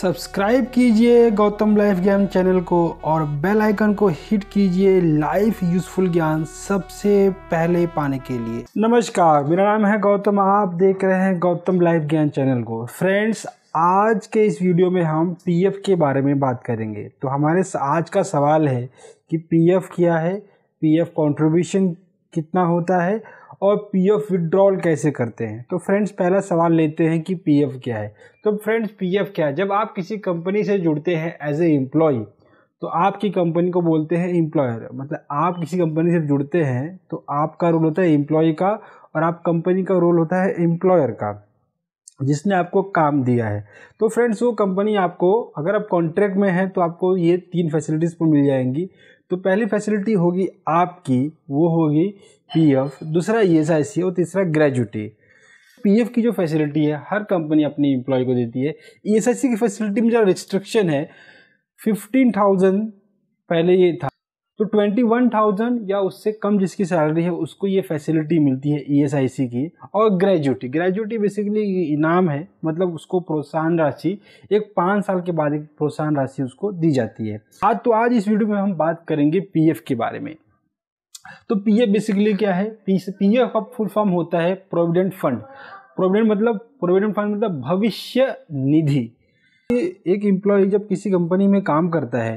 subscribe कीजिए Gautam life Gyan channel को और बेल आइकन को हिट कीजिए लाइफ यूजफुल ज्ञान सबसे पहले पाने के लिए नमस्कार मेरा नाम है गौतम आप देख रहे हैं गौतम लाइफ ज्ञान चैनल को फ्रेंड्स आज के इस वीडियो में हम पीएफ के बारे में बात करेंगे तो हमारे आज का सवाल है कि पीएफ क्या है पीएफ कंट्रीब्यूशन कितना होता है और पीएफ विड्रॉल कैसे करते हैं तो फ्रेंड्स पहला सवाल लेते हैं कि पीएफ क्या है तो फ्रेंड्स पीएफ क्या है जब आप किसी कंपनी से जुड़ते हैं एज ए एम्प्लॉय तो आपकी कंपनी को बोलते हैं एम्प्लॉयर मतलब आप किसी कंपनी से जुड़ते हैं तो आपका रोल होता है एम्प्लॉय का और आप कंपनी का रोल होता है एम्प्लॉयर का जिसने आपको काम दिया है तो फ्रेंड्स वो कंपनी आपको अगर आप कॉन्ट्रैक्ट में हैं तो आपको ये तीन फैसिलिटीज़ पर मिल जाएंगी तो पहली फैसिलिटी होगी आपकी वो होगी पीएफ दूसरा ई एस आई सी और तीसरा ग्रेजुटी पीएफ की जो फैसिलिटी है हर कंपनी अपनी एम्प्लॉय को देती है ई एस आई सी की फैसिलिटी में जो रिस्ट्रिक्शन है फिफ्टीन थाउजेंड पहले ये था तो 21,000 या उससे कम जिसकी सैलरी है उसको ये फैसिलिटी मिलती है ईएसआईसी e की और ग्रेजुटी ग्रेजुटी बेसिकली इनाम है मतलब उसको प्रोत्साहन राशि एक पाँच साल के बाद एक प्रोत्साहन राशि उसको दी जाती है आज तो आज इस वीडियो में हम बात करेंगे पीएफ के बारे में तो पीएफ बेसिकली क्या है पीएफ का फुल फॉर्म होता है प्रोविडेंट फंड प्रोविडेंट मतलब प्रोविडेंट फंड मतलब भविष्य निधि एक एम्प्लॉय जब किसी कंपनी में काम करता है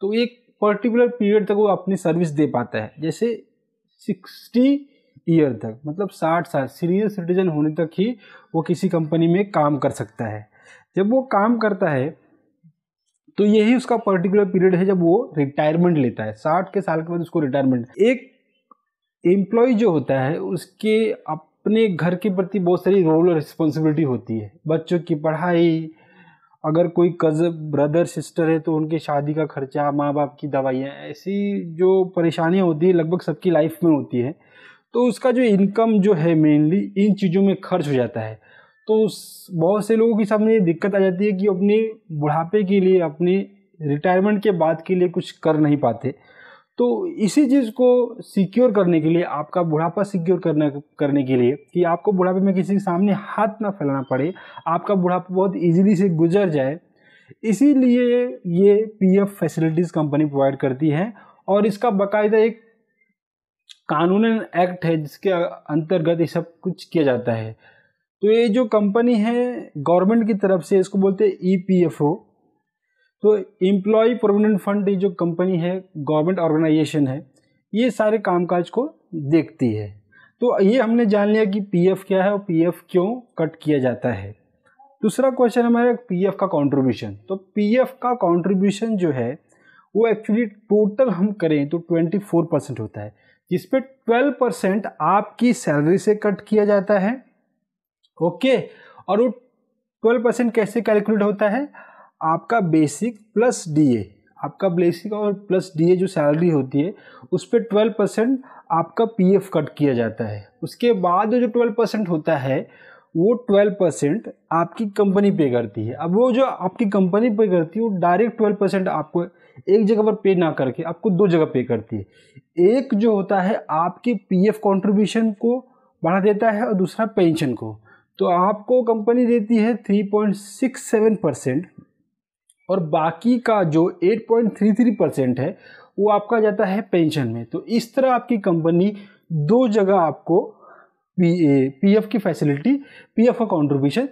तो एक पर्टिकुलर पीरियड तक वो अपनी सर्विस दे पाता है जैसे सिक्सटी ईयर तक मतलब साठ साल सीनियर सिटीजन होने तक ही वो किसी कंपनी में काम कर सकता है जब वो काम करता है तो यही उसका पर्टिकुलर पीरियड है जब वो रिटायरमेंट लेता है साठ के साल के बाद उसको रिटायरमेंट एक एम्प्लॉय जो होता है उसके अपने घर के प्रति बहुत सारी रोल और रिस्पॉन्सिबिलिटी होती है बच्चों की पढ़ाई अगर कोई कज ब्रदर सिस्टर है तो उनके शादी का खर्चा माँ बाप की दवाइयाँ ऐसी जो परेशानियाँ होती है लगभग सबकी लाइफ में होती है तो उसका जो इनकम जो है मेनली इन चीज़ों में खर्च हो जाता है तो बहुत से लोगों के सामने ये दिक्कत आ जाती है कि अपने बुढ़ापे के लिए अपने रिटायरमेंट के बाद के लिए कुछ कर नहीं पाते तो इसी चीज़ को सिक्योर करने के लिए आपका बुढ़ापा सिक्योर करने करने के लिए कि आपको बुढ़ापे में किसी के सामने हाथ ना फैलाना पड़े आपका बुढ़ापा बहुत इजीली से गुजर जाए इसीलिए ये पीएफ फैसिलिटीज़ कंपनी प्रोवाइड करती है और इसका बाकायदा एक कानून एक्ट है जिसके अंतर्गत ये सब कुछ किया जाता है तो ये जो कंपनी है गवर्नमेंट की तरफ से इसको बोलते हैं ई पी एफ ओ तो एम्प्लॉय प्रोविडेंट फंड जो कंपनी है गवर्नमेंट ऑर्गेनाइजेशन है ये सारे कामकाज को देखती है तो ये हमने जान लिया कि पीएफ क्या है और पीएफ क्यों कट किया जाता है दूसरा क्वेश्चन हमारा पीएफ का कंट्रीब्यूशन तो पीएफ का कंट्रीब्यूशन जो है वो एक्चुअली टोटल हम करें तो 24 परसेंट होता है जिसपे 12 परसेंट आपकी सैलरी से कट किया जाता है ओके और वो 12 परसेंट कैसे कैलकुलेट होता है आपका बेसिक प्लस डीए आपका बेसिक और प्लस डीए जो सैलरी होती है उस पर ट्वेल्व परसेंट आपका पीएफ कट किया जाता है उसके बाद जो ट्वेल्व परसेंट होता है वो ट्वेल्व परसेंट आपकी कंपनी पे करती है अब वो जो आपकी कंपनी पे करती है वो डायरेक्ट ट्वेल्व परसेंट आपको एक जगह पर पे ना करके आपको दो जगह पे करती है एक जो होता है आपके पीएफ कंट्रीब्यूशन को बढ़ा देता है और दूसरा पेंशन को तो आपको कंपनी देती है three point six seven percent और बाकी का जो 8.33 परसेंट है वो आपका जाता है पेंशन में तो इस तरह आपकी कंपनी दो जगह आपको पी पी एफ की फैसिलिटी पी एफ का कॉन्ट्रीब्यूशन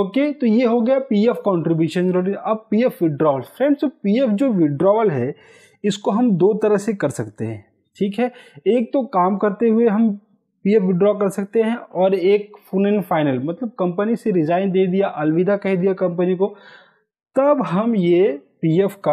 ओके तो ये हो गया पी एफ कॉन्ट्रीब्यूशन अब P F withdrawal friends P F जो विड्रॉवल है इसको हम दो तरह से कर सकते हैं ठीक है एक तो काम करते हुए हम पी एफ विड्रॉ कर सकते हैं और एक फुल एंड फाइनल मतलब कंपनी से रिज़ाइन दे दिया अलविदा कह दिया कंपनी को तब हम ये पीएफ का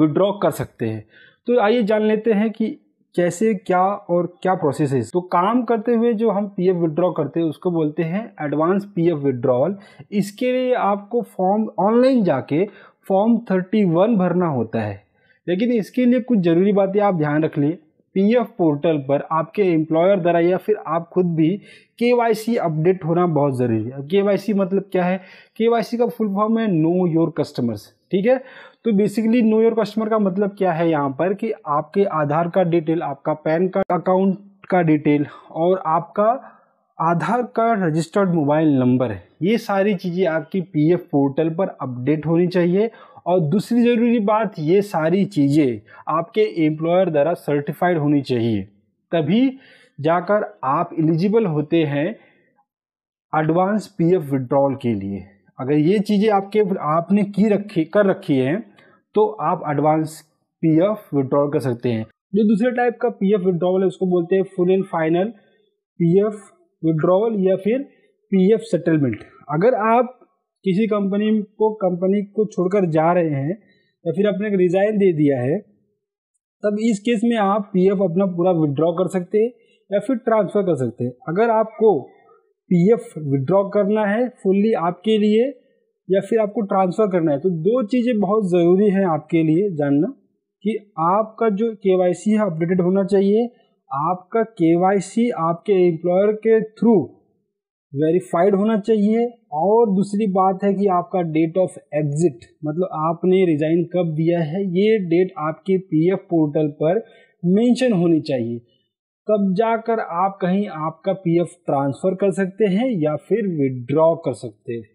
विड्रॉ कर सकते हैं तो आइए जान लेते हैं कि कैसे क्या और क्या प्रोसेस है तो काम करते हुए जो हम पीएफ विड्रॉ करते हैं उसको बोलते हैं एडवांस पीएफ विड्रॉल इसके लिए आपको फॉर्म ऑनलाइन जाके फॉर्म थर्टी वन भरना होता है लेकिन इसके लिए कुछ ज़रूरी बातें आप ध्यान रख लें पीएफ पोर्टल पर आपके एम्प्लॉयर द्वारा या फिर आप खुद भी के अपडेट होना बहुत ज़रूरी है के मतलब क्या है के का फुल फॉर्म है नो योर कस्टमर्स ठीक है तो बेसिकली नो योर कस्टमर का मतलब क्या है यहाँ पर कि आपके आधार कार्ड डिटेल आपका पैन कार्ड अकाउंट का डिटेल और आपका Aadhaar card registered mobile number ये सारी चीज़ें आपकी पीएफ पोर्टल पर अपडेट होनी चाहिए और दूसरी ज़रूरी बात ये सारी चीज़ें आपके एम्प्लॉयर द्वारा सर्टिफाइड होनी चाहिए तभी जाकर आप एलिजिबल होते हैं एडवांस पीएफ विड्रॉल के लिए अगर ये चीज़ें आपके आपने की रखी कर रखी हैं तो आप एडवांस पीएफ विड्रॉल कर सकते हैं जो दूसरे टाइप का पीएफ विड्रॉवल है उसको बोलते हैं full and final PF withdrawal या फिर पीएफ सेटलमेंट अगर आप किसी कंपनी को कंपनी को छोड़कर जा रहे हैं या फिर आपने रिज़ाइन दे दिया है तब इस केस में आप पीएफ अपना पूरा विड्रॉ कर सकते हैं या फिर ट्रांसफ़र कर सकते हैं अगर आपको पीएफ विड्रॉ करना है फुल्ली आपके लिए या फिर आपको ट्रांसफ़र करना है तो दो चीज़ें बहुत ज़रूरी हैं आपके लिए जानना कि आपका जो के है अपडेटेड होना चाहिए आपका के आपके एम्प्लॉयर के थ्रू वेरीफाइड होना चाहिए और दूसरी बात है कि आपका डेट ऑफ एग्जिट मतलब आपने रिज़ाइन कब दिया है ये डेट आपके पीएफ पोर्टल पर मेंशन होनी चाहिए तब जाकर आप कहीं आपका पीएफ ट्रांसफ़र कर सकते हैं या फिर विड्रॉ कर सकते हैं